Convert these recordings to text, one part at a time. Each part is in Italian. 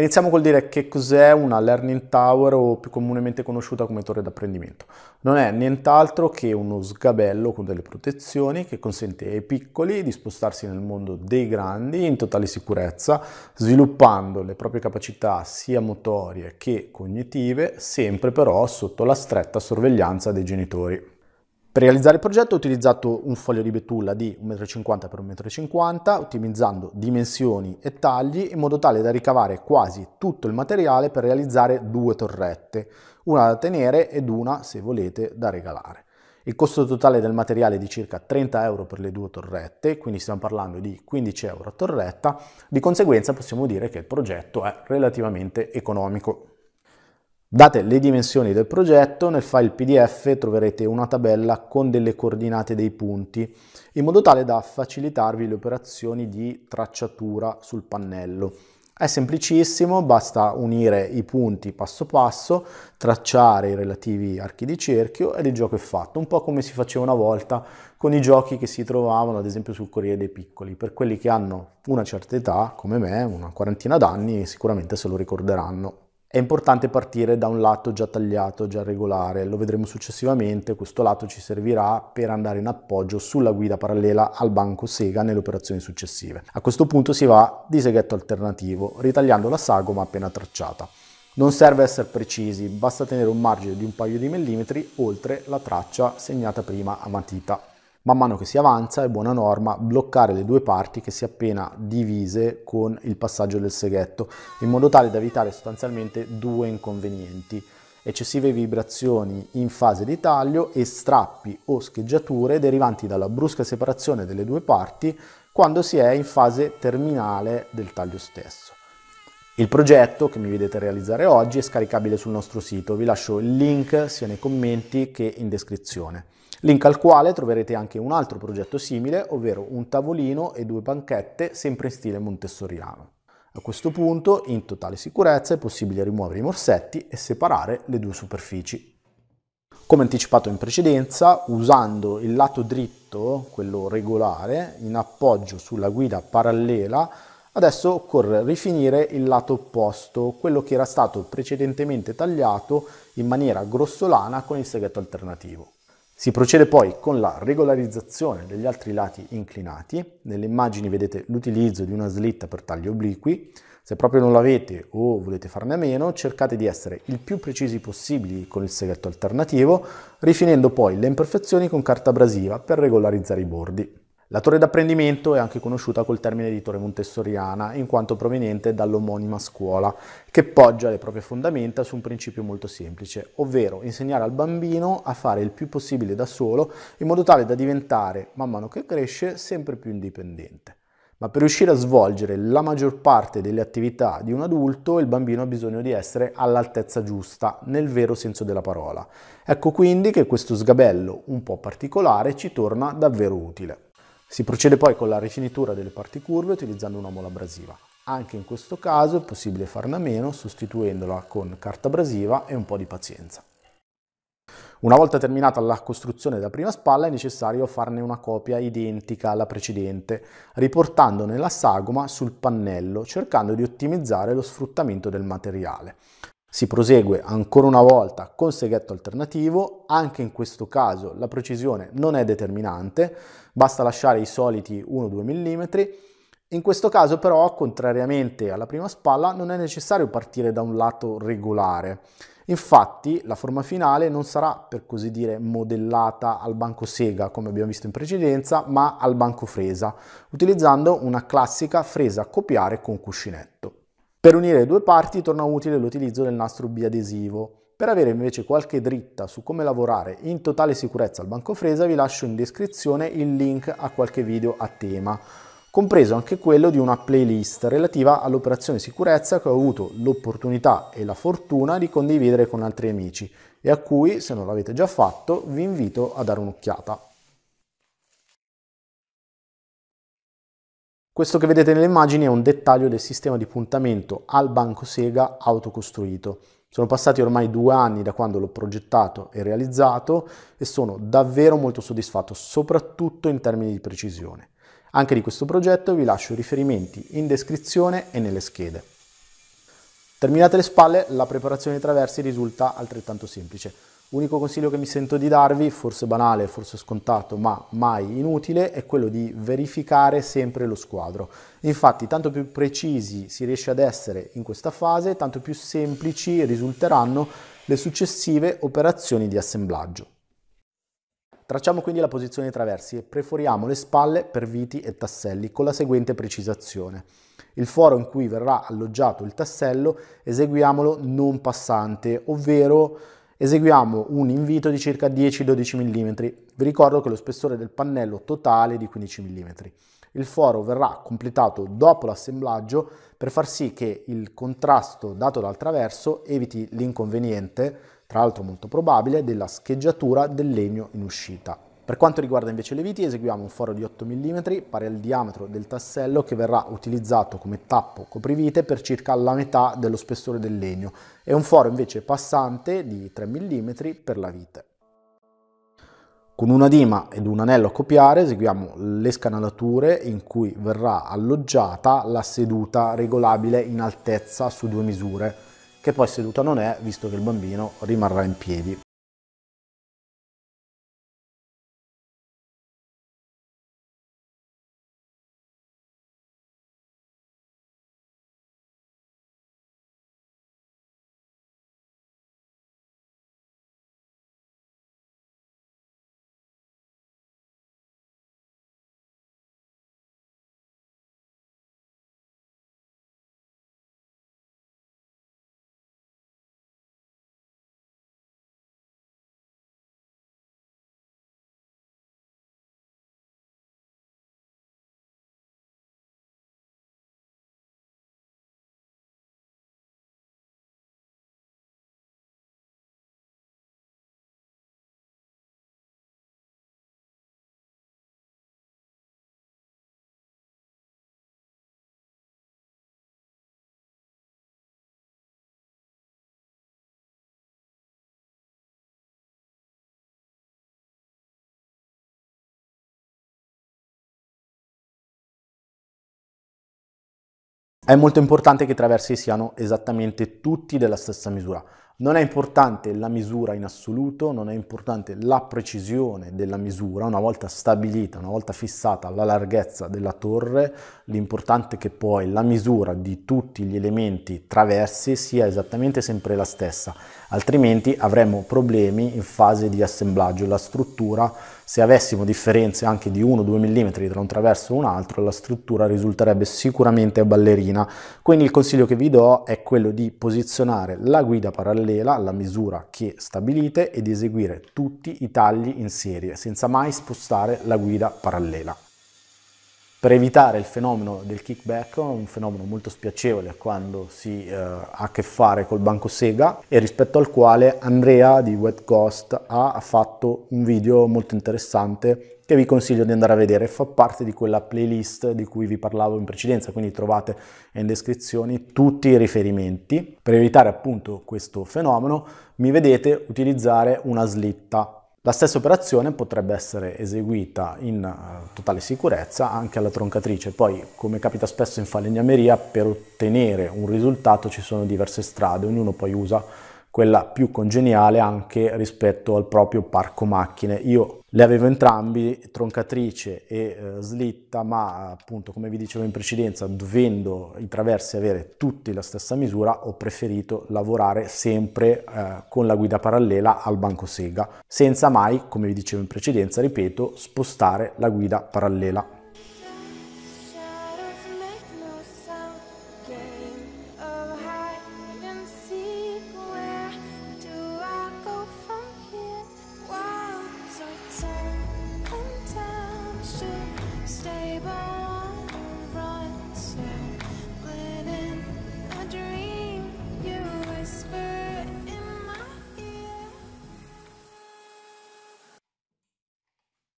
Iniziamo col dire che cos'è una Learning Tower o più comunemente conosciuta come torre d'apprendimento. Non è nient'altro che uno sgabello con delle protezioni che consente ai piccoli di spostarsi nel mondo dei grandi in totale sicurezza, sviluppando le proprie capacità sia motorie che cognitive, sempre però sotto la stretta sorveglianza dei genitori. Per realizzare il progetto ho utilizzato un foglio di betulla di 1,50 m x 1,50 m, ottimizzando dimensioni e tagli in modo tale da ricavare quasi tutto il materiale per realizzare due torrette, una da tenere ed una, se volete, da regalare. Il costo totale del materiale è di circa 30 euro per le due torrette, quindi stiamo parlando di 15 euro a torretta, di conseguenza possiamo dire che il progetto è relativamente economico. Date le dimensioni del progetto, nel file PDF troverete una tabella con delle coordinate dei punti, in modo tale da facilitarvi le operazioni di tracciatura sul pannello. È semplicissimo, basta unire i punti passo passo, tracciare i relativi archi di cerchio ed il gioco è fatto, un po' come si faceva una volta con i giochi che si trovavano ad esempio sul Corriere dei Piccoli. Per quelli che hanno una certa età, come me, una quarantina d'anni, sicuramente se lo ricorderanno. È importante partire da un lato già tagliato, già regolare, lo vedremo successivamente, questo lato ci servirà per andare in appoggio sulla guida parallela al banco sega nelle operazioni successive. A questo punto si va di seghetto alternativo, ritagliando la sagoma appena tracciata. Non serve essere precisi, basta tenere un margine di un paio di millimetri oltre la traccia segnata prima a matita Man mano che si avanza è buona norma bloccare le due parti che si è appena divise con il passaggio del seghetto, in modo tale da evitare sostanzialmente due inconvenienti, eccessive vibrazioni in fase di taglio e strappi o scheggiature derivanti dalla brusca separazione delle due parti quando si è in fase terminale del taglio stesso. Il progetto che mi vedete realizzare oggi è scaricabile sul nostro sito, vi lascio il link sia nei commenti che in descrizione. Link al quale troverete anche un altro progetto simile, ovvero un tavolino e due banchette sempre in stile montessoriano. A questo punto, in totale sicurezza, è possibile rimuovere i morsetti e separare le due superfici. Come anticipato in precedenza, usando il lato dritto, quello regolare, in appoggio sulla guida parallela, Adesso occorre rifinire il lato opposto, quello che era stato precedentemente tagliato in maniera grossolana con il seghetto alternativo. Si procede poi con la regolarizzazione degli altri lati inclinati. Nelle immagini vedete l'utilizzo di una slitta per tagli obliqui. Se proprio non l'avete o volete farne a meno, cercate di essere il più precisi possibili con il seghetto alternativo, rifinendo poi le imperfezioni con carta abrasiva per regolarizzare i bordi. La torre d'apprendimento è anche conosciuta col termine di torre montessoriana, in quanto proveniente dall'omonima scuola, che poggia le proprie fondamenta su un principio molto semplice, ovvero insegnare al bambino a fare il più possibile da solo, in modo tale da diventare, man mano che cresce, sempre più indipendente. Ma per riuscire a svolgere la maggior parte delle attività di un adulto, il bambino ha bisogno di essere all'altezza giusta, nel vero senso della parola. Ecco quindi che questo sgabello un po' particolare ci torna davvero utile. Si procede poi con la rifinitura delle parti curve utilizzando una mola abrasiva. Anche in questo caso è possibile farne a meno sostituendola con carta abrasiva e un po' di pazienza. Una volta terminata la costruzione della prima spalla è necessario farne una copia identica alla precedente, riportandone la sagoma sul pannello cercando di ottimizzare lo sfruttamento del materiale. Si prosegue ancora una volta con seghetto alternativo, anche in questo caso la precisione non è determinante, basta lasciare i soliti 1-2 mm, in questo caso però, contrariamente alla prima spalla, non è necessario partire da un lato regolare. Infatti la forma finale non sarà per così dire modellata al banco sega come abbiamo visto in precedenza, ma al banco fresa, utilizzando una classica fresa a copiare con cuscinetto. Per unire le due parti torna utile l'utilizzo del nastro biadesivo. Per avere invece qualche dritta su come lavorare in totale sicurezza al banco Fresa vi lascio in descrizione il link a qualche video a tema, compreso anche quello di una playlist relativa all'operazione sicurezza che ho avuto l'opportunità e la fortuna di condividere con altri amici e a cui, se non l'avete già fatto, vi invito a dare un'occhiata. Questo che vedete nelle immagini è un dettaglio del sistema di puntamento al banco sega autocostruito. Sono passati ormai due anni da quando l'ho progettato e realizzato e sono davvero molto soddisfatto, soprattutto in termini di precisione. Anche di questo progetto vi lascio i riferimenti in descrizione e nelle schede. Terminate le spalle, la preparazione dei traversi risulta altrettanto semplice. L'unico consiglio che mi sento di darvi, forse banale, forse scontato, ma mai inutile, è quello di verificare sempre lo squadro. Infatti, tanto più precisi si riesce ad essere in questa fase, tanto più semplici risulteranno le successive operazioni di assemblaggio. Tracciamo quindi la posizione dei traversi e preforiamo le spalle per viti e tasselli con la seguente precisazione. Il foro in cui verrà alloggiato il tassello eseguiamolo non passante, ovvero eseguiamo un invito di circa 10-12 mm. Vi ricordo che lo spessore del pannello totale è di 15 mm. Il foro verrà completato dopo l'assemblaggio per far sì che il contrasto dato dal traverso eviti l'inconveniente, tra l'altro molto probabile, della scheggiatura del legno in uscita. Per quanto riguarda invece le viti, eseguiamo un foro di 8 mm pari al diametro del tassello che verrà utilizzato come tappo coprivite per circa la metà dello spessore del legno e un foro invece passante di 3 mm per la vite. Con una dima ed un anello a copiare eseguiamo le scanalature in cui verrà alloggiata la seduta regolabile in altezza su due misure, che poi seduta non è visto che il bambino rimarrà in piedi. È molto importante che i traversi siano esattamente tutti della stessa misura. Non è importante la misura in assoluto, non è importante la precisione della misura, una volta stabilita, una volta fissata la larghezza della torre, l'importante è che poi la misura di tutti gli elementi traversi sia esattamente sempre la stessa, altrimenti avremo problemi in fase di assemblaggio, la struttura se avessimo differenze anche di 1-2 mm tra un traverso e un altro, la struttura risulterebbe sicuramente ballerina. Quindi il consiglio che vi do è quello di posizionare la guida parallela alla misura che stabilite ed eseguire tutti i tagli in serie, senza mai spostare la guida parallela per evitare il fenomeno del kickback, un fenomeno molto spiacevole quando si eh, ha a che fare col banco Sega e rispetto al quale Andrea di Wet Ghost ha fatto un video molto interessante che vi consiglio di andare a vedere, fa parte di quella playlist di cui vi parlavo in precedenza, quindi trovate in descrizione tutti i riferimenti. Per evitare appunto questo fenomeno mi vedete utilizzare una slitta la stessa operazione potrebbe essere eseguita in eh, totale sicurezza anche alla troncatrice, poi come capita spesso in falegnameria per ottenere un risultato ci sono diverse strade, ognuno poi usa quella più congeniale anche rispetto al proprio parco macchine. Io le avevo entrambi, troncatrice e eh, slitta, ma appunto come vi dicevo in precedenza, dovendo i traversi avere tutti la stessa misura, ho preferito lavorare sempre eh, con la guida parallela al banco sega, senza mai, come vi dicevo in precedenza, ripeto, spostare la guida parallela.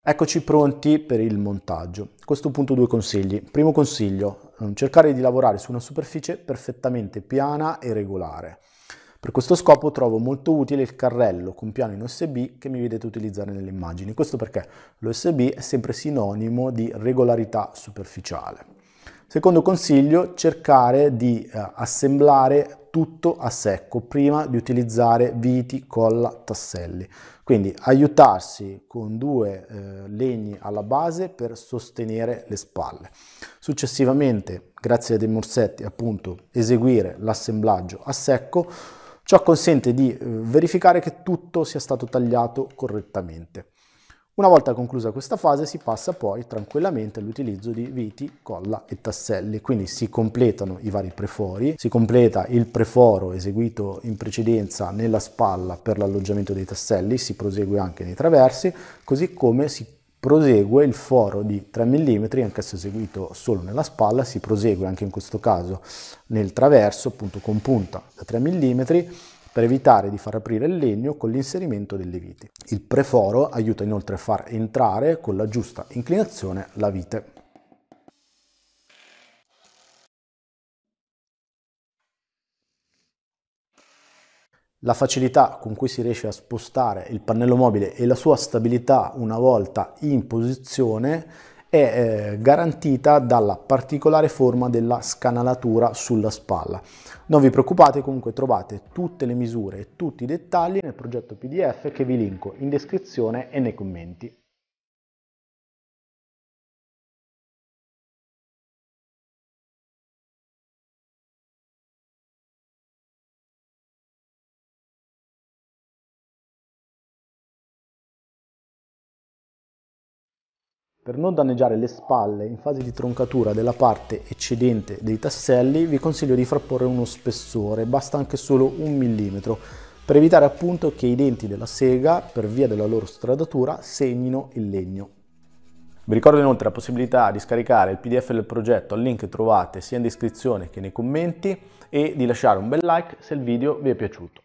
Eccoci pronti per il montaggio. A questo punto due consigli. Primo consiglio, ehm, cercare di lavorare su una superficie perfettamente piana e regolare. Per questo scopo trovo molto utile il carrello con piano in USB che mi vedete utilizzare nelle immagini, questo perché l'USB è sempre sinonimo di regolarità superficiale. Secondo consiglio, cercare di eh, assemblare tutto a secco prima di utilizzare viti, colla, tasselli. Quindi aiutarsi con due eh, legni alla base per sostenere le spalle. Successivamente, grazie a dei morsetti, appunto, eseguire l'assemblaggio a secco Ciò consente di eh, verificare che tutto sia stato tagliato correttamente. Una volta conclusa questa fase si passa poi tranquillamente all'utilizzo di viti, colla e tasselli, quindi si completano i vari prefori, si completa il preforo eseguito in precedenza nella spalla per l'alloggiamento dei tasselli, si prosegue anche nei traversi, così come si prosegue il foro di 3 mm, anche se eseguito solo nella spalla, si prosegue anche in questo caso nel traverso, appunto con punta da 3 mm, per evitare di far aprire il legno con l'inserimento delle viti. Il preforo aiuta inoltre a far entrare con la giusta inclinazione la vite. la facilità con cui si riesce a spostare il pannello mobile e la sua stabilità una volta in posizione è eh, garantita dalla particolare forma della scanalatura sulla spalla. Non vi preoccupate, comunque trovate tutte le misure e tutti i dettagli nel progetto PDF che vi linko in descrizione e nei commenti. Per non danneggiare le spalle in fase di troncatura della parte eccedente dei tasselli vi consiglio di frapporre uno spessore, basta anche solo un millimetro, per evitare appunto che i denti della sega, per via della loro stradatura, segnino il legno. Vi ricordo inoltre la possibilità di scaricare il pdf del progetto al link che trovate sia in descrizione che nei commenti e di lasciare un bel like se il video vi è piaciuto.